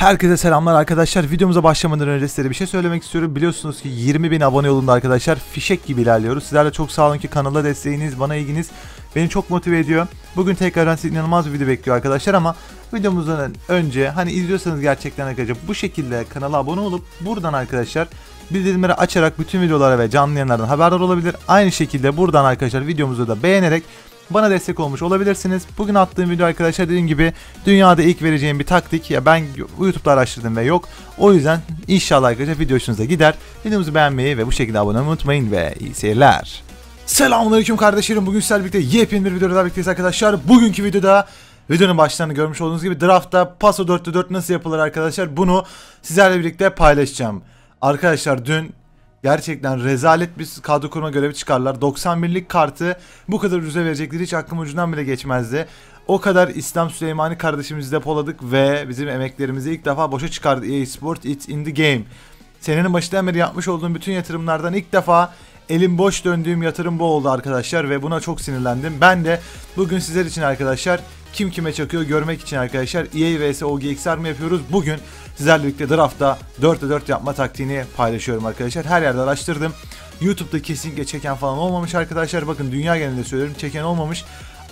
Herkese selamlar arkadaşlar. Videomuza başlamadan önce sizlere bir şey söylemek istiyorum. Biliyorsunuz ki 20.000 abone yolunda arkadaşlar fişek gibi ilerliyoruz. Sizlerle çok sağ olun ki kanala desteğiniz, bana ilginiz beni çok motive ediyor. Bugün tekrardan size inanılmaz bir video bekliyor arkadaşlar ama videomuzdan önce hani izliyorsanız gerçekten arkadaşlar bu şekilde kanala abone olup buradan arkadaşlar bildirimleri açarak bütün videolara ve canlı yayınlardan haberdar olabilir. Aynı şekilde buradan arkadaşlar videomuzu da beğenerek bana destek olmuş olabilirsiniz. Bugün attığım video arkadaşlar dediğim gibi dünyada ilk vereceğim bir taktik. Ya ben YouTube'da araştırdım ve yok. O yüzden inşallah arkadaşlar video hoşunuza gider. Videomuzu beğenmeyi ve bu şekilde abone olmayı unutmayın ve iyi seyirler. Selamünaleyküm kardeşlerim. Bugün sizlerle birlikte yepyeni bir videoda birlikteyiz arkadaşlar. Bugünkü videoda Videonun başlarını görmüş olduğunuz gibi draftta paso 4'te 4 nasıl yapılır arkadaşlar bunu sizlerle birlikte paylaşacağım. Arkadaşlar dün Gerçekten rezalet bir kadro kurma görevi çıkarlar. 91'lik kartı bu kadar ucuza verecekleri hiç aklım ucundan bile geçmezdi. O kadar İslam Süleymani kardeşimizi depoladık ve bizim emeklerimizi ilk defa boşa çıkardı EA Sport It's in the Game. Senenin başında beri yapmış olduğum bütün yatırımlardan ilk defa elim boş döndüğüm yatırım bu oldu arkadaşlar ve buna çok sinirlendim. Ben de bugün sizler için arkadaşlar kim kime çakıyor görmek için arkadaşlar EA vs OGX mı yapıyoruz? Bugün sizlerle birlikte draftta 4'e 4 yapma taktiğini paylaşıyorum arkadaşlar. Her yerde araştırdım. YouTube'da kesinlikle çeken falan olmamış arkadaşlar. Bakın dünya genelinde söylüyorum çeken olmamış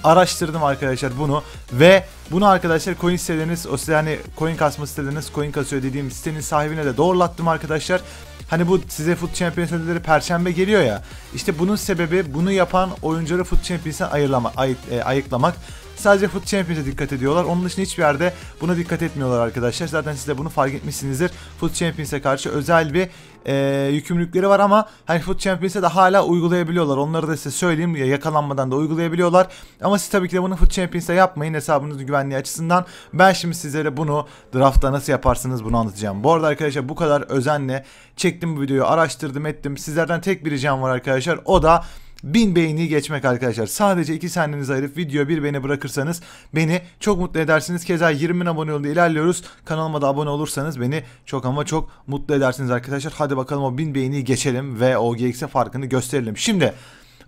araştırdım arkadaşlar bunu ve bunu arkadaşlar coin siteleriniz o yani coin kasma siteleriniz coin kasıyor dediğim sitenin sahibine de doğrulattım arkadaşlar Hani bu size Foot Champions ödülleri perşembe geliyor ya. İşte bunun sebebi bunu yapan oyuncuları Foot Champions'e ayırlama, ay, e, ayıklamak. Sadece Foot Champions'e dikkat ediyorlar. Onun dışında hiçbir yerde buna dikkat etmiyorlar arkadaşlar. Zaten siz de bunu fark etmişsinizdir. Foot Champions'e karşı özel bir e, yükümlülükleri var ama hani Foot Champions'e de hala uygulayabiliyorlar. Onları da size söyleyeyim yakalanmadan da uygulayabiliyorlar. Ama siz tabii ki de bunu Foot Champions'e yapmayın Hesabınızın güvenliği açısından. Ben şimdi sizlere bunu draftta nasıl yaparsınız bunu anlatacağım. Bu arada arkadaşlar bu kadar özenle çektim bu videoyu araştırdım ettim. Sizlerden tek bir ricam var arkadaşlar o da Bin beğeni geçmek arkadaşlar. Sadece iki saniyenizi ayırıp video bir beğeni bırakırsanız beni çok mutlu edersiniz. Keza 20 bin abone yolda ilerliyoruz. Kanalıma da abone olursanız beni çok ama çok mutlu edersiniz arkadaşlar. Hadi bakalım o bin beğeni geçelim ve OGX'e farkını gösterelim. Şimdi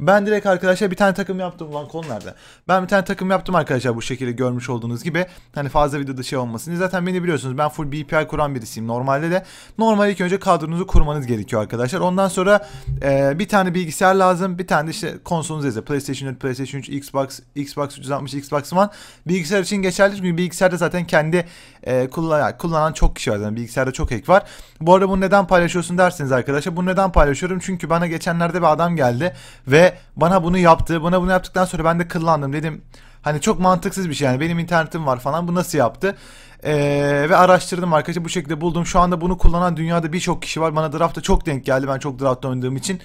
ben direkt arkadaşlar bir tane takım yaptım. Ulan kol nerede? Ben bir tane takım yaptım arkadaşlar bu şekilde görmüş olduğunuz gibi. Hani fazla videoda şey olmasın. Zaten beni biliyorsunuz ben full BPI kuran birisiyim normalde de. normalde ilk önce kadronuzu kurmanız gerekiyor arkadaşlar. Ondan sonra e, bir tane bilgisayar lazım. Bir tane de işte konsolunuz yazıyor. PlayStation 4, PlayStation 3, Xbox, Xbox 360, Xbox One. Bilgisayar için geçerli çünkü bilgisayarda zaten kendi e, kullanan, çok kişi var. Yani bilgisayarda çok ek var. Bu arada bunu neden paylaşıyorsun dersiniz arkadaşlar. Bunu neden paylaşıyorum? Çünkü bana geçenlerde bir adam geldi ve bana bunu yaptı. Bana bunu yaptıktan sonra ben de kıllandım dedim. Hani çok mantıksız bir şey yani benim internetim var falan bu nasıl yaptı? Ee, ve araştırdım arkadaşlar bu şekilde buldum. Şu anda bunu kullanan dünyada birçok kişi var. Bana draftta çok denk geldi ben çok draftta oynadığım için.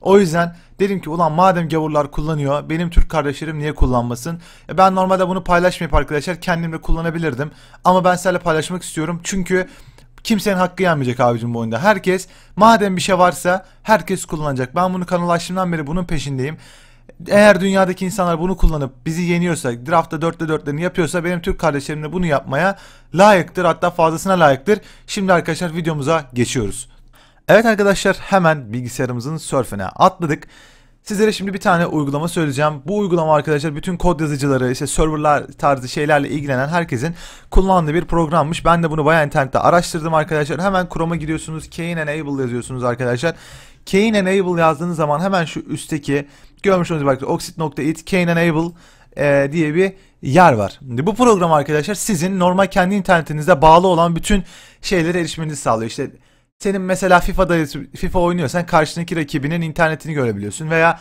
O yüzden dedim ki ulan madem gavurlar kullanıyor benim Türk kardeşlerim niye kullanmasın? E ben normalde bunu paylaşmayıp arkadaşlar kendimle kullanabilirdim. Ama ben seninle paylaşmak istiyorum çünkü kimsenin hakkı yanmayacak abicim bu oyunda. Herkes madem bir şey varsa herkes kullanacak. Ben bunu kanal beri bunun peşindeyim. Eğer dünyadaki insanlar bunu kullanıp bizi yeniyorsa, draftta dörtte dörtlerini yapıyorsa benim Türk kardeşlerim de bunu yapmaya layıktır. Hatta fazlasına layıktır. Şimdi arkadaşlar videomuza geçiyoruz. Evet arkadaşlar hemen bilgisayarımızın sörfüne atladık. Sizlere şimdi bir tane uygulama söyleyeceğim. Bu uygulama arkadaşlar bütün kod yazıcıları, işte serverlar tarzı şeylerle ilgilenen herkesin kullandığı bir programmış. Ben de bunu bayağı internette araştırdım arkadaşlar. Hemen Chrome'a gidiyorsunuz, "Kain Enable yazıyorsunuz arkadaşlar. "Kain Enable yazdığınız zaman hemen şu üstteki görmüş olduğunuz bak oxit.it Kane Enable e, diye bir yer var. Şimdi bu program arkadaşlar sizin normal kendi internetinizde bağlı olan bütün şeylere erişmenizi sağlıyor. İşte senin mesela FIFA'da FIFA oynuyorsan karşındaki rakibinin internetini görebiliyorsun veya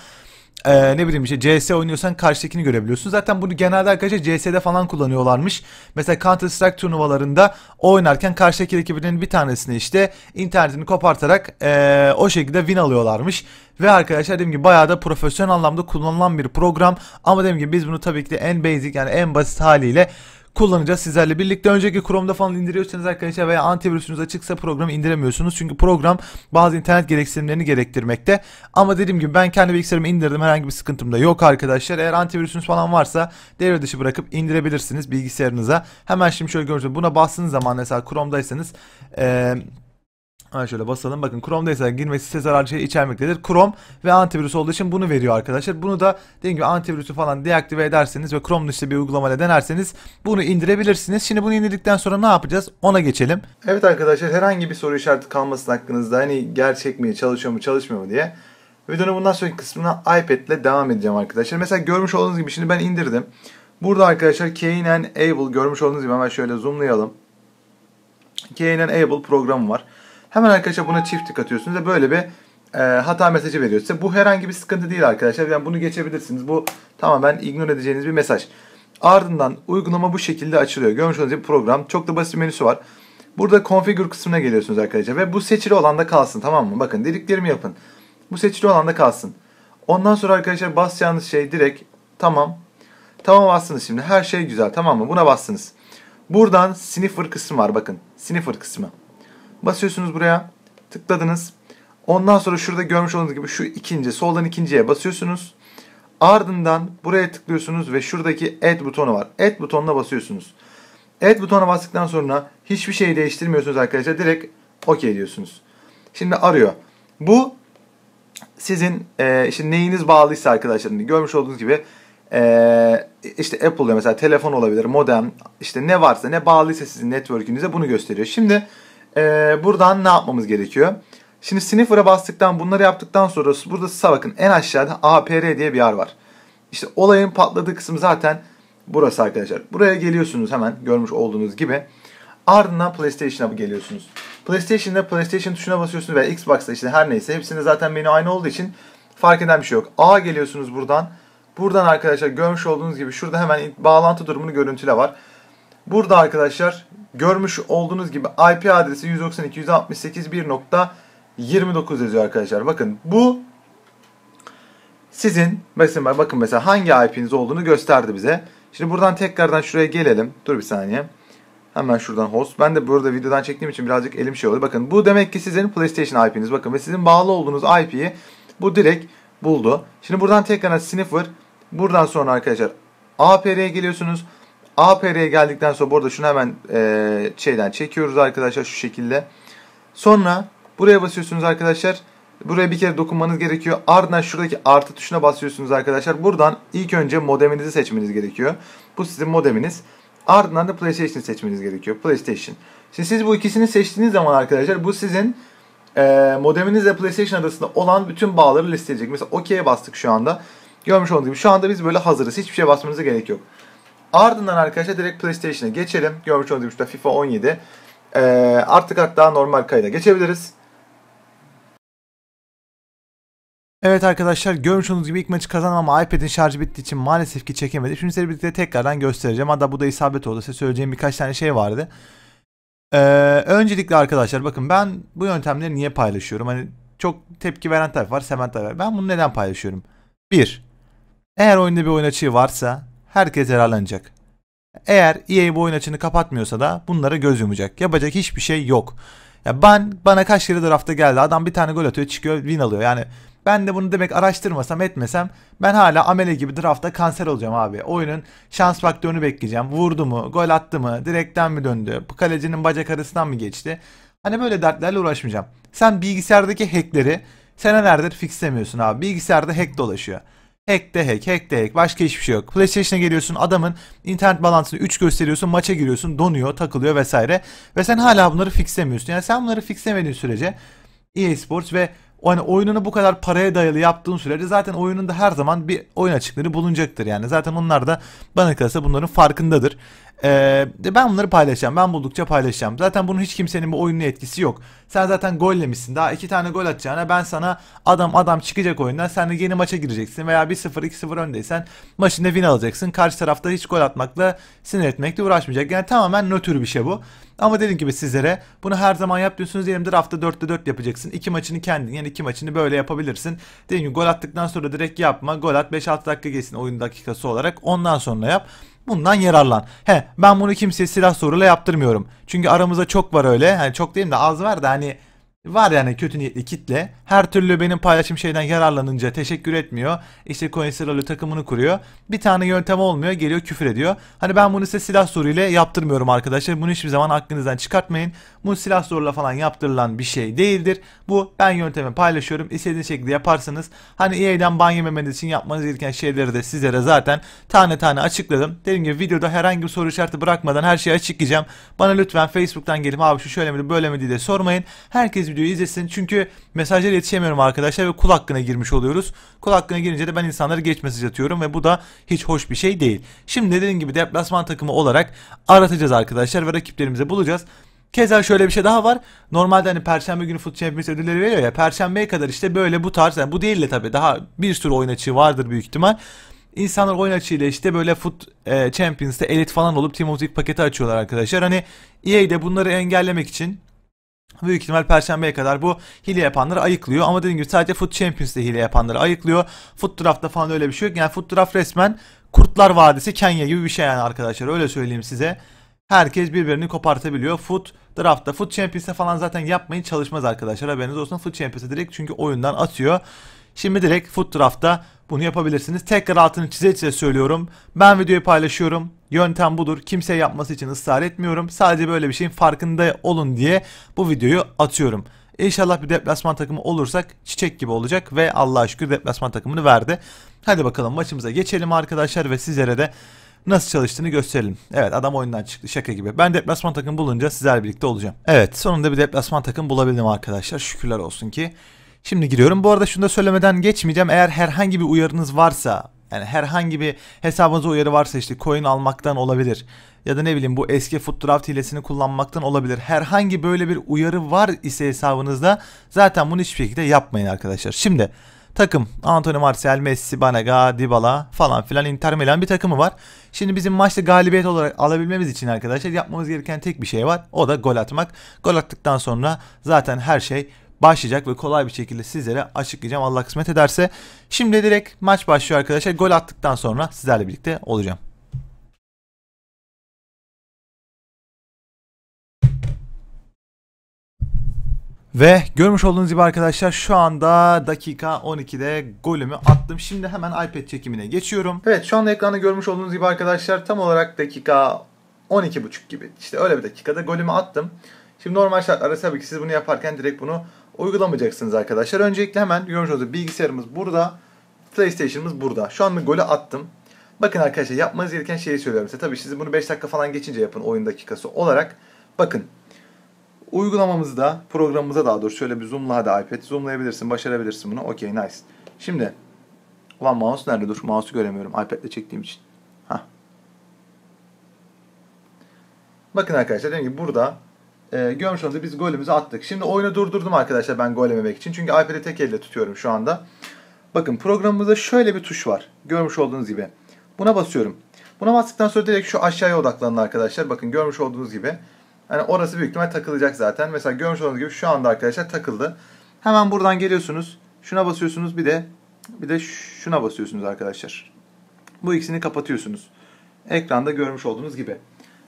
e, ne bileyim işte CS oynuyorsan karşıdakini görebiliyorsun. Zaten bunu genelde arkadaşlar CS'de falan kullanıyorlarmış. Mesela Counter Strike turnuvalarında oynarken karşıdaki rakibinin bir tanesini işte internetini kopartarak e, o şekilde win alıyorlarmış. Ve arkadaşlar dediğim gibi bayağı da profesyonel anlamda kullanılan bir program. Ama dediğim gibi biz bunu tabii ki de en basic yani en basit haliyle kullanacağız sizlerle birlikte. Önceki Chrome'da falan indiriyorsanız arkadaşlar veya antivirüsünüz açıksa programı indiremiyorsunuz. Çünkü program bazı internet gereksinimlerini gerektirmekte. Ama dediğim gibi ben kendi bilgisayarımı indirdim. Herhangi bir sıkıntım da yok arkadaşlar. Eğer antivirüsünüz falan varsa devre dışı bırakıp indirebilirsiniz bilgisayarınıza. Hemen şimdi şöyle görürsünüz. Buna bastığınız zaman mesela Chrome'daysanız eee Ha şöyle basalım. Bakın Chrome'daysa girmesi size zararlı şey içermektedir. Chrome ve antivirüs olduğu için bunu veriyor arkadaşlar. Bunu da dediğim gibi antivirüsü falan deaktive ederseniz ve Chrome dışında bir uygulamayla denerseniz bunu indirebilirsiniz. Şimdi bunu indirdikten sonra ne yapacağız? Ona geçelim. Evet arkadaşlar herhangi bir soru işareti kalmasın hakkınızda. Hani gerçek mi, çalışıyor mu, çalışmıyor mu diye. Videonun bundan sonraki kısmına iPad ile devam edeceğim arkadaşlar. Mesela görmüş olduğunuz gibi şimdi ben indirdim. Burada arkadaşlar Kane Able görmüş olduğunuz gibi hemen şöyle zoomlayalım. Kane Able programı var. Hemen arkadaşlar buna çift tık atıyorsunuz ve böyle bir e, hata mesajı veriyor size. Bu herhangi bir sıkıntı değil arkadaşlar. Yani bunu geçebilirsiniz. Bu tamamen ignore edeceğiniz bir mesaj. Ardından uygulama bu şekilde açılıyor. Görmüş olduğunuz gibi program. Çok da basit bir menüsü var. Burada configure kısmına geliyorsunuz arkadaşlar. Ve bu seçili olan da kalsın tamam mı? Bakın dediklerimi yapın. Bu seçili olan da kalsın. Ondan sonra arkadaşlar basacağınız şey direkt tamam. Tamam bastınız şimdi. Her şey güzel tamam mı? Buna bastınız. Buradan sniffer kısmı var bakın. Sniffer kısmı. Basıyorsunuz buraya. Tıkladınız. Ondan sonra şurada görmüş olduğunuz gibi şu ikinci, soldan ikinciye basıyorsunuz. Ardından buraya tıklıyorsunuz ve şuradaki Add butonu var. Add butonuna basıyorsunuz. Add butona bastıktan sonra hiçbir şeyi değiştirmiyorsunuz arkadaşlar. Direkt OK diyorsunuz. Şimdi arıyor. Bu sizin e, işte neyiniz bağlıysa arkadaşlar hani görmüş olduğunuz gibi e, işte Apple'da mesela telefon olabilir, modem işte ne varsa ne bağlıysa sizin network'ünüze bunu gösteriyor. Şimdi e, buradan ne yapmamız gerekiyor? Şimdi sniffer'a bastıktan bunları yaptıktan sonra burada size bakın en aşağıda APR diye bir yer var. İşte olayın patladığı kısım zaten burası arkadaşlar. Buraya geliyorsunuz hemen görmüş olduğunuz gibi. Ardından PlayStation'a geliyorsunuz. PlayStation'da PlayStation tuşuna basıyorsunuz ve Xbox'ta işte her neyse. Hepsinde zaten menü aynı olduğu için fark eden bir şey yok. A geliyorsunuz buradan. Buradan arkadaşlar görmüş olduğunuz gibi şurada hemen bağlantı durumunu görüntüle var. Burada arkadaşlar görmüş olduğunuz gibi IP adresi 192.168.1.29 yazıyor arkadaşlar. Bakın bu sizin mesela bakın mesela hangi IP'niz olduğunu gösterdi bize. Şimdi buradan tekrardan şuraya gelelim. Dur bir saniye. Hemen şuradan host. Ben de burada videodan çektiğim için birazcık elim şey oldu. Bakın bu demek ki sizin PlayStation IP'niz. Bakın ve sizin bağlı olduğunuz IP'yi bu direkt buldu. Şimdi buradan tekrar sniffer. Buradan sonra arkadaşlar APR'ye geliyorsunuz. APR'ye geldikten sonra burada şunu hemen e, şeyden çekiyoruz arkadaşlar şu şekilde. Sonra buraya basıyorsunuz arkadaşlar. Buraya bir kere dokunmanız gerekiyor. Ardından şuradaki artı tuşuna basıyorsunuz arkadaşlar. Buradan ilk önce modeminizi seçmeniz gerekiyor. Bu sizin modeminiz. Ardından da PlayStation seçmeniz gerekiyor. PlayStation. Şimdi siz bu ikisini seçtiğiniz zaman arkadaşlar bu sizin e, modeminizle PlayStation arasında olan bütün bağları listeleyecek. Mesela OK'ye bastık şu anda. Görmüş olduğunuz gibi şu anda biz böyle hazırız. Hiçbir şey basmanıza gerek yok. Ardından arkadaşlar direkt PlayStation'a geçelim. Görmüş olduğunuz gibi FIFA 17. Ee, artık hatta normal kayda geçebiliriz. Evet arkadaşlar görmüş olduğunuz gibi ilk maçı kazandım ama iPad'in şarjı bittiği için maalesef ki çekemedi. Şimdi size birlikte tekrardan göstereceğim. Hatta bu da isabet oldu. Size söyleyeceğim birkaç tane şey vardı. Ee, öncelikle arkadaşlar bakın ben bu yöntemleri niye paylaşıyorum? Hani çok tepki veren taraf var, seven taraf var. Ben bunu neden paylaşıyorum? Bir, Eğer oyunda bir oyun açığı varsa herkes yararlanacak. Eğer EA bu oyun açını kapatmıyorsa da bunlara göz yumacak. Yapacak hiçbir şey yok. Ya ben bana kaç kere draftta geldi. Adam bir tane gol atıyor, çıkıyor, win alıyor. Yani ben de bunu demek araştırmasam etmesem ben hala amele gibi draftta kanser olacağım abi. Oyunun şans faktörünü bekleyeceğim. Vurdu mu, gol attı mı, direkten mi döndü, kalecinin bacak arasından mı geçti? Hani böyle dertlerle uğraşmayacağım. Sen bilgisayardaki hackleri senelerdir fixlemiyorsun abi. Bilgisayarda hack dolaşıyor. Hack de hack, hack de hack. Başka hiçbir şey yok. PlayStation'a geliyorsun adamın internet balansını 3 gösteriyorsun. Maça giriyorsun donuyor, takılıyor vesaire. Ve sen hala bunları fixlemiyorsun. Yani sen bunları fixlemediğin sürece EA Sports ve hani oyununu bu kadar paraya dayalı yaptığın sürece zaten oyununda her zaman bir oyun açıkları bulunacaktır. Yani zaten onlar da bana kalırsa bunların farkındadır. Ee, ben bunları paylaşacağım. Ben buldukça paylaşacağım. Zaten bunun hiç kimsenin bu oyunun etkisi yok. Sen zaten gollemişsin. Daha iki tane gol atacağına ben sana adam adam çıkacak oyundan. Sen de yeni maça gireceksin veya 1-0 2-0 öndeysen maçında win alacaksın. Karşı tarafta hiç gol atmakla sinir etmekle uğraşmayacak. Yani tamamen nötr bir şey bu. Ama dediğim gibi sizlere bunu her zaman yap diyorsunuz. Diyelim hafta 4'te 4 yapacaksın. İki maçını kendin yani iki maçını böyle yapabilirsin. Dediğim gibi gol attıktan sonra direkt yapma. Gol at 5-6 dakika geçsin oyun dakikası olarak. Ondan sonra yap. Bundan yararlan. He ben bunu kimseye silah soruyla yaptırmıyorum. Çünkü aramızda çok var öyle. Yani çok diyeyim de az var da hani Var yani kötü niyetli kitle. Her türlü benim paylaşım şeyden yararlanınca teşekkür etmiyor. İşte Coinserolü takımını kuruyor. Bir tane yöntem olmuyor geliyor küfür ediyor. Hani ben bunu size silah soruyla yaptırmıyorum arkadaşlar. Bunu hiçbir zaman aklınızdan çıkartmayın. Bu silah soruyla falan yaptırılan bir şey değildir. Bu ben yöntemi paylaşıyorum. İstediğiniz şekilde yaparsanız hani EA'den ban yememeniz için yapmanız gereken şeyleri de sizlere zaten tane tane açıkladım. Dediğim gibi videoda herhangi bir soru işareti bırakmadan her şeyi açıklayacağım. Bana lütfen Facebook'tan gelip abi şu şöyle mi böyle mi diye sormayın. Herkes videoyu izlesin. Çünkü mesajlara yetişemiyorum arkadaşlar ve kul hakkına girmiş oluyoruz. Kul hakkına girince de ben insanlara geç mesaj atıyorum ve bu da hiç hoş bir şey değil. Şimdi dediğim gibi deplasman takımı olarak aratacağız arkadaşlar ve rakiplerimizi bulacağız. Keza şöyle bir şey daha var. Normalde hani perşembe günü Foot Champions ödülleri veriyor ya. Perşembeye kadar işte böyle bu tarz. Yani bu değil de tabii daha bir sürü oyun açığı vardır büyük ihtimal. İnsanlar oyun açığıyla işte böyle Foot e, Champions'te elit falan olup Team of the paketi açıyorlar arkadaşlar. Hani EA de bunları engellemek için Büyük ihtimal Perşembe'ye kadar bu hile yapanları ayıklıyor. Ama dediğim gibi sadece Foot Champions'te hile yapanları ayıklıyor. Foot Draft'ta falan öyle bir şey yok. Yani Foot Draft resmen Kurtlar Vadisi Kenya gibi bir şey yani arkadaşlar. Öyle söyleyeyim size. Herkes birbirini kopartabiliyor. Foot Draft'ta, Foot Champions'te falan zaten yapmayın çalışmaz arkadaşlar. Haberiniz olsun Foot Champions'e direkt çünkü oyundan atıyor. Şimdi direkt Foot Draft'ta bunu yapabilirsiniz. Tekrar altını çize çize söylüyorum. Ben videoyu paylaşıyorum. Yöntem budur. Kimseye yapması için ısrar etmiyorum. Sadece böyle bir şeyin farkında olun diye bu videoyu atıyorum. İnşallah bir deplasman takımı olursak çiçek gibi olacak ve Allah'a şükür deplasman takımını verdi. Hadi bakalım maçımıza geçelim arkadaşlar ve sizlere de nasıl çalıştığını gösterelim. Evet adam oyundan çıktı şaka gibi. Ben deplasman takım bulunca sizler birlikte olacağım. Evet sonunda bir deplasman takım bulabildim arkadaşlar şükürler olsun ki. Şimdi giriyorum. Bu arada şunu da söylemeden geçmeyeceğim. Eğer herhangi bir uyarınız varsa yani herhangi bir hesabınıza uyarı varsa işte coin almaktan olabilir ya da ne bileyim bu eski foot hilesini kullanmaktan olabilir. Herhangi böyle bir uyarı var ise hesabınızda zaten bunu hiçbir şekilde yapmayın arkadaşlar. Şimdi takım Anthony Martial, Messi, Banaga, Dybala falan filan Inter Milan bir takımı var. Şimdi bizim maçta galibiyet olarak alabilmemiz için arkadaşlar yapmamız gereken tek bir şey var. O da gol atmak. Gol attıktan sonra zaten her şey başlayacak ve kolay bir şekilde sizlere açıklayacağım Allah kısmet ederse. Şimdi direkt maç başlıyor arkadaşlar. Gol attıktan sonra sizlerle birlikte olacağım. Ve görmüş olduğunuz gibi arkadaşlar şu anda dakika 12'de golümü attım. Şimdi hemen iPad çekimine geçiyorum. Evet şu anda ekranda görmüş olduğunuz gibi arkadaşlar tam olarak dakika 12.30 gibi. İşte öyle bir dakikada golümü attım. Şimdi normal şartlarda tabii ki siz bunu yaparken direkt bunu uygulamayacaksınız arkadaşlar. Öncelikle hemen görmüş bilgisayarımız burada. PlayStation'ımız burada. Şu anda golü attım. Bakın arkadaşlar yapmanız gereken şeyi söylüyorum size. Tabii siz bunu 5 dakika falan geçince yapın oyun dakikası olarak. Bakın uygulamamızda programımıza daha doğrusu şöyle bir zoomla hadi iPad zoomlayabilirsin başarabilirsin bunu. Okey nice. Şimdi ulan mouse nerede dur mouse'u göremiyorum iPad'le çektiğim için. Hah. Bakın arkadaşlar dediğim gibi burada e, görmüş olduğunuz biz golümüzü attık. Şimdi oyunu durdurdum arkadaşlar ben gol yememek için. Çünkü iPad'i tek elle tutuyorum şu anda. Bakın programımızda şöyle bir tuş var. Görmüş olduğunuz gibi. Buna basıyorum. Buna bastıktan sonra direkt şu aşağıya odaklanın arkadaşlar. Bakın görmüş olduğunuz gibi. Hani orası büyük ihtimal takılacak zaten. Mesela görmüş olduğunuz gibi şu anda arkadaşlar takıldı. Hemen buradan geliyorsunuz. Şuna basıyorsunuz bir de bir de şuna basıyorsunuz arkadaşlar. Bu ikisini kapatıyorsunuz. Ekranda görmüş olduğunuz gibi.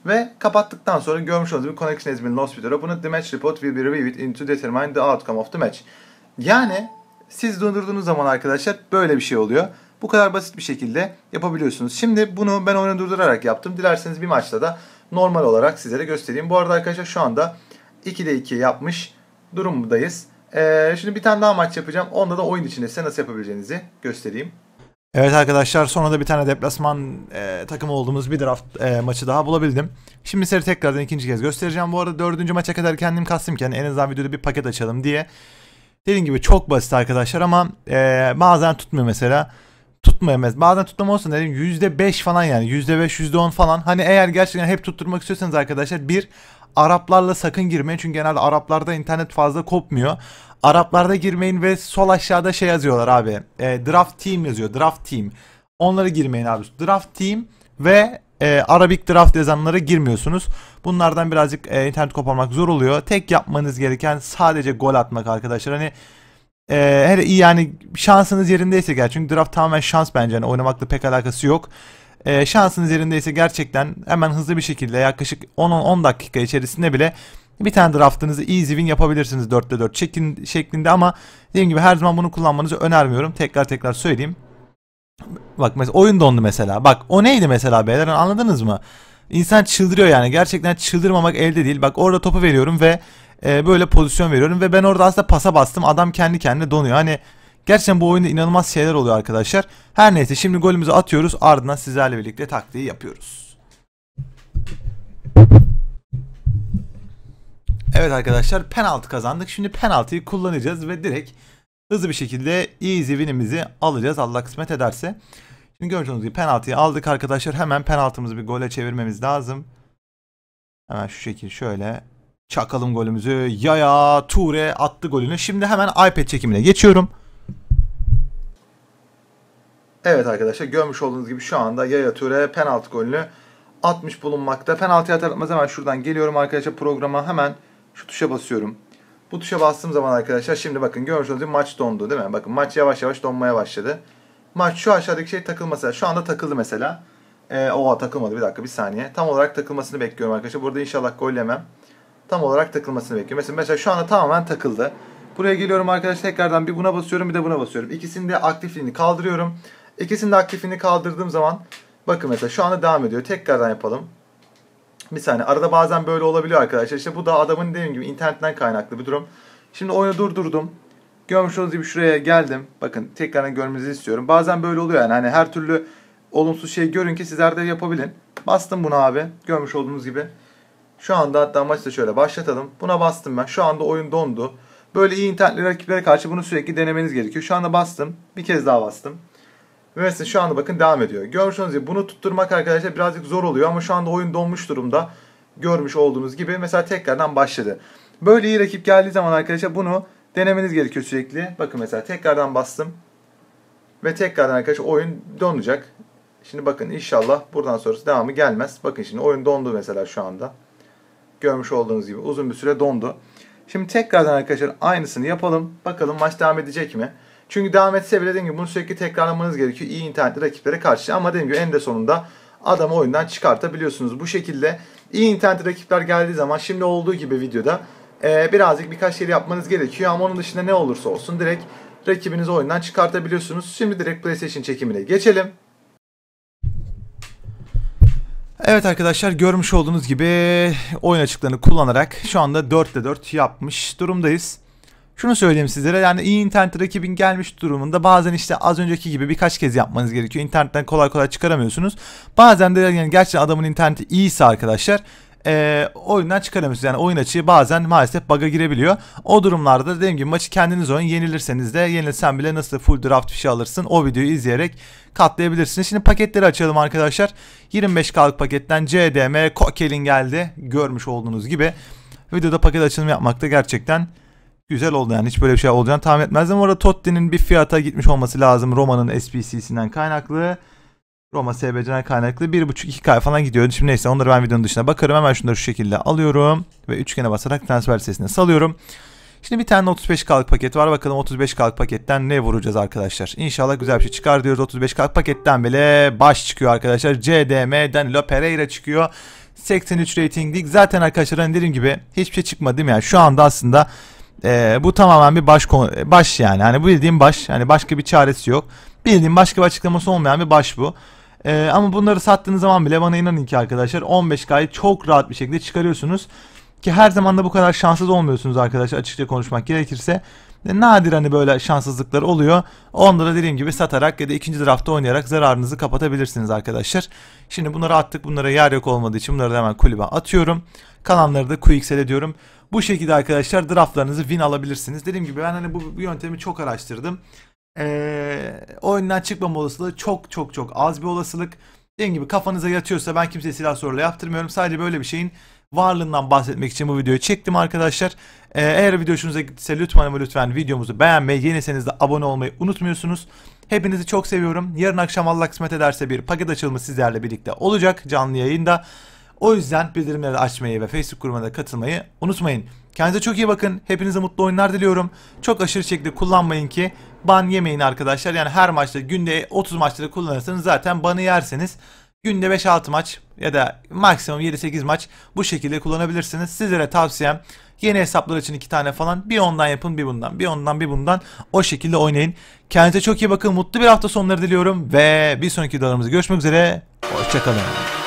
Ve kapattıktan sonra görmüş olduğunuz bir connection has been lost with a Bunu the match report will be reviewed in to determine the outcome of the match. Yani siz durdurduğunuz zaman arkadaşlar böyle bir şey oluyor. Bu kadar basit bir şekilde yapabiliyorsunuz. Şimdi bunu ben oyunu durdurarak yaptım. Dilerseniz bir maçta da normal olarak sizlere göstereyim. Bu arada arkadaşlar şu anda 2'de 2 yapmış durumdayız. Ee, şimdi bir tane daha maç yapacağım. Onda da oyun içinde size nasıl yapabileceğinizi göstereyim. Evet arkadaşlar sonra da bir tane deplasman e, takımı olduğumuz bir draft e, maçı daha bulabildim. Şimdi size tekrardan ikinci kez göstereceğim. Bu arada dördüncü maça kadar kendim kastımken hani en azından videoda bir paket açalım diye. Dediğim gibi çok basit arkadaşlar ama e, bazen tutmuyor mesela. tutmayamaz, bazen tutmama olsun dedim %5 falan yani %5 %10 falan. Hani eğer gerçekten hep tutturmak istiyorsanız arkadaşlar bir Araplarla sakın girmeyin çünkü genelde Araplarda internet fazla kopmuyor. Araplarda girmeyin ve sol aşağıda şey yazıyorlar abi. E, draft team yazıyor. Draft team. Onları girmeyin abi. Draft team ve e, Arabic draft yazanlara girmiyorsunuz. Bunlardan birazcık e, internet koparmak zor oluyor. Tek yapmanız gereken sadece gol atmak arkadaşlar. Hani e, iyi yani şansınız yerindeyse gel. Çünkü draft tamamen şans bence. Yani oynamakla pek alakası yok. E, şansınız yerindeyse gerçekten hemen hızlı bir şekilde yaklaşık 10-10 dakika içerisinde bile bir tane draftınızı easy win yapabilirsiniz 4'te 4 çekin şeklinde ama dediğim gibi her zaman bunu kullanmanızı önermiyorum. Tekrar tekrar söyleyeyim. Bak mesela oyun dondu mesela. Bak o neydi mesela beyler anladınız mı? İnsan çıldırıyor yani. Gerçekten çıldırmamak elde değil. Bak orada topu veriyorum ve e, böyle pozisyon veriyorum ve ben orada aslında pasa bastım. Adam kendi kendine donuyor. Hani gerçekten bu oyunda inanılmaz şeyler oluyor arkadaşlar. Her neyse şimdi golümüzü atıyoruz. Ardından sizlerle birlikte taktiği yapıyoruz. Evet arkadaşlar penaltı kazandık. Şimdi penaltıyı kullanacağız ve direkt hızlı bir şekilde easy win'imizi alacağız. Allah kısmet ederse. Şimdi gördüğünüz gibi penaltıyı aldık arkadaşlar. Hemen penaltımızı bir gole çevirmemiz lazım. Hemen şu şekil şöyle çakalım golümüzü. Yaya Ture attı golünü. Şimdi hemen iPad çekimine geçiyorum. Evet arkadaşlar görmüş olduğunuz gibi şu anda Yaya Ture penaltı golünü atmış bulunmakta. Penaltıyı hatırlatmaz hemen şuradan geliyorum arkadaşlar programa hemen şu tuşa basıyorum. Bu tuşa bastığım zaman arkadaşlar şimdi bakın görüyorsunuz gibi maç dondu değil mi? Bakın maç yavaş yavaş donmaya başladı. Maç şu aşağıdaki şey takılmasa Şu anda takıldı mesela. Ee, oha takılmadı bir dakika bir saniye. Tam olarak takılmasını bekliyorum arkadaşlar. Burada inşallah gol yemem. Tam olarak takılmasını bekliyorum. Mesela, mesela şu anda tamamen takıldı. Buraya geliyorum arkadaşlar tekrardan bir buna basıyorum bir de buna basıyorum. İkisini de aktifliğini kaldırıyorum. İkisini de aktifliğini kaldırdığım zaman bakın mesela şu anda devam ediyor. Tekrardan yapalım bir saniye. Arada bazen böyle olabiliyor arkadaşlar. İşte bu da adamın dediğim gibi internetten kaynaklı bir durum. Şimdi oyunu durdurdum. Görmüş olduğunuz gibi şuraya geldim. Bakın tekrardan görmenizi istiyorum. Bazen böyle oluyor yani. Hani her türlü olumsuz şey görün ki sizler de yapabilin. Bastım bunu abi. Görmüş olduğunuz gibi. Şu anda hatta maçı da şöyle başlatalım. Buna bastım ben. Şu anda oyun dondu. Böyle iyi internetli rakiplere karşı bunu sürekli denemeniz gerekiyor. Şu anda bastım. Bir kez daha bastım mesela şu anda bakın devam ediyor. Görmüş olduğunuz gibi bunu tutturmak arkadaşlar birazcık zor oluyor ama şu anda oyun donmuş durumda. Görmüş olduğunuz gibi mesela tekrardan başladı. Böyle iyi rakip geldiği zaman arkadaşlar bunu denemeniz gerekiyor sürekli. Bakın mesela tekrardan bastım. Ve tekrardan arkadaşlar oyun donacak. Şimdi bakın inşallah buradan sonrası devamı gelmez. Bakın şimdi oyun dondu mesela şu anda. Görmüş olduğunuz gibi uzun bir süre dondu. Şimdi tekrardan arkadaşlar aynısını yapalım. Bakalım maç devam edecek mi? Çünkü devam etse bile dediğim gibi bunu sürekli tekrarlamanız gerekiyor. iyi internetli rakiplere karşı. Ama dediğim gibi en de sonunda adamı oyundan çıkartabiliyorsunuz. Bu şekilde iyi internetli rakipler geldiği zaman şimdi olduğu gibi videoda e, birazcık birkaç şey yapmanız gerekiyor. Ama onun dışında ne olursa olsun direkt rakibinizi oyundan çıkartabiliyorsunuz. Şimdi direkt PlayStation çekimine geçelim. Evet arkadaşlar görmüş olduğunuz gibi oyun açıklarını kullanarak şu anda 4'te 4 yapmış durumdayız şunu söyleyeyim sizlere yani iyi internet rakibin gelmiş durumunda bazen işte az önceki gibi birkaç kez yapmanız gerekiyor. İnternetten kolay kolay çıkaramıyorsunuz. Bazen de yani gerçekten adamın interneti iyiyse arkadaşlar e, oyundan çıkaramıyorsunuz. Yani oyun açığı bazen maalesef bug'a girebiliyor. O durumlarda dediğim gibi maçı kendiniz oyun yenilirseniz de yenilsen bile nasıl full draft bir şey alırsın o videoyu izleyerek katlayabilirsiniz. Şimdi paketleri açalım arkadaşlar. 25K'lık paketten CDM Kokel'in geldi görmüş olduğunuz gibi. Videoda paket açılımı yapmakta gerçekten güzel oldu yani. Hiç böyle bir şey olacağını tahmin etmezdim. Orada Totti'nin bir fiyata gitmiş olması lazım Roma'nın SPC'sinden kaynaklı. Roma SBC'den kaynaklı 1.5-2K falan gidiyor. Şimdi neyse onları ben videonun dışına bakarım. Hemen şunları şu şekilde alıyorum. Ve üçgene basarak transfer listesine salıyorum. Şimdi bir tane 35 kalık paket var. Bakalım 35 kalık paketten ne vuracağız arkadaşlar. İnşallah güzel bir şey çıkar diyoruz. 35 kalık paketten bile baş çıkıyor arkadaşlar. CDM Danilo Pereira çıkıyor. 83 ratinglik. Zaten arkadaşlar hani dediğim gibi hiçbir şey çıkmadı değil mi? Yani şu anda aslında e, bu tamamen bir baş konu, baş yani. Hani bu bildiğim baş. Hani başka bir çaresi yok. Bildiğim başka bir açıklaması olmayan bir baş bu. E, ama bunları sattığınız zaman bile bana inanın ki arkadaşlar 15K'yı çok rahat bir şekilde çıkarıyorsunuz. Ki her zaman da bu kadar şanssız olmuyorsunuz arkadaşlar açıkça konuşmak gerekirse. E, nadir hani böyle şanssızlıklar oluyor. Onları dediğim gibi satarak ya da ikinci draftta oynayarak zararınızı kapatabilirsiniz arkadaşlar. Şimdi bunları attık. Bunlara yer yok olmadığı için bunları da hemen kulübe atıyorum. Kalanları da QX'e ediyorum. Bu şekilde arkadaşlar draftlarınızı win alabilirsiniz. Dediğim gibi ben hani bu, bu yöntemi çok araştırdım. Ee, oyundan çıkmama olasılığı çok çok çok az bir olasılık. Dediğim gibi kafanıza yatıyorsa ben kimseye silah soruyla yaptırmıyorum. Sadece böyle bir şeyin varlığından bahsetmek için bu videoyu çektim arkadaşlar. Ee, eğer video hoşunuza gittiyse lütfen ama lütfen videomuzu beğenmeyi, Yeniseniz de abone olmayı unutmuyorsunuz. Hepinizi çok seviyorum. Yarın akşam Allah kısmet ederse bir paket açılımı sizlerle birlikte olacak canlı yayında. O yüzden bildirimleri açmayı ve Facebook grubuna katılmayı unutmayın. Kendinize çok iyi bakın. Hepinize mutlu oyunlar diliyorum. Çok aşırı şekilde kullanmayın ki ban yemeyin arkadaşlar. Yani her maçta günde 30 maçta da kullanırsanız zaten banı yerseniz. Günde 5-6 maç ya da maksimum 7-8 maç bu şekilde kullanabilirsiniz. Sizlere tavsiyem yeni hesaplar için iki tane falan bir ondan yapın bir bundan bir ondan bir bundan o şekilde oynayın. Kendinize çok iyi bakın mutlu bir hafta sonları diliyorum ve bir sonraki videolarımızda görüşmek üzere. Hoşçakalın.